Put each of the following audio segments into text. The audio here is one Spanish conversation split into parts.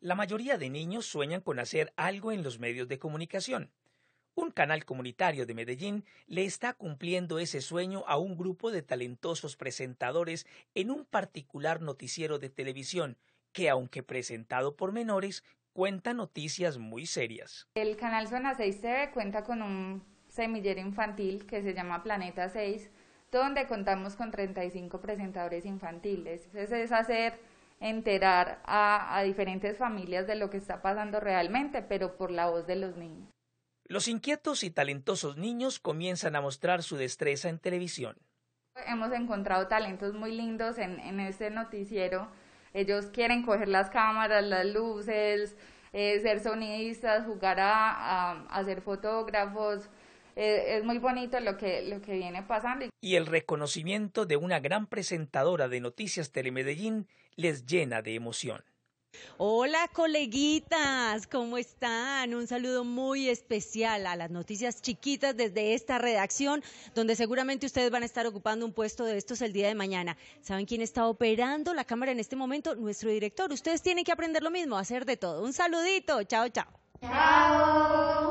La mayoría de niños sueñan con hacer algo en los medios de comunicación. Un canal comunitario de Medellín le está cumpliendo ese sueño a un grupo de talentosos presentadores en un particular noticiero de televisión que, aunque presentado por menores, cuenta noticias muy serias. El canal Zona 6 C cuenta con un semillero infantil que se llama Planeta 6, donde contamos con 35 presentadores infantiles. es hacer enterar a, diferentes familias de lo que está pasando realmente, pero por la voz de los niños. Los inquietos y talentosos niños comienzan a mostrar su destreza en televisión. Hemos encontrado talentos muy lindos en, este noticiero. Ellos quieren coger las cámaras, las luces, eh, ser sonidistas, jugar a, hacer a ser fotógrafos, eh, es, muy bonito lo que, lo que viene pasando. Y el reconocimiento de una gran presentadora de Noticias Telemedellín les llena de emoción. Hola coleguitas, ¿cómo están? Un saludo muy especial a las noticias chiquitas desde esta redacción, donde seguramente ustedes van a estar ocupando un puesto de estos el día de mañana. ¿Saben quién está operando la cámara en este momento? Nuestro director. Ustedes tienen que aprender lo mismo, hacer de todo. Un saludito, chao, chao. Chao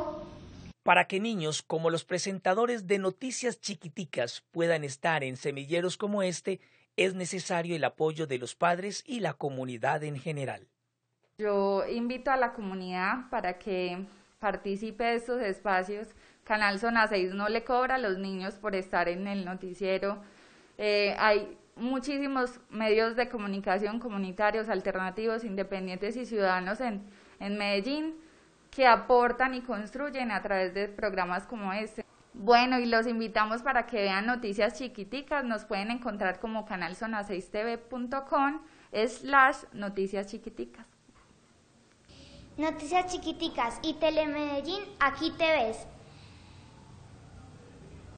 para que niños como los presentadores de noticias chiquiticas puedan estar en semilleros como este, es necesario el apoyo de los padres y la comunidad en general. Yo invito a la comunidad para que participe de estos espacios. Canal Zona 6 no le cobra a los niños por estar en el noticiero. Eh, hay muchísimos medios de comunicación comunitarios, alternativos, independientes y ciudadanos en, en Medellín que aportan y construyen a través de programas como este. Bueno, y los invitamos para que vean noticias chiquiticas. Nos pueden encontrar como canal 6 tvcom slash noticias chiquiticas. Noticias chiquiticas y Telemedellín, aquí te ves.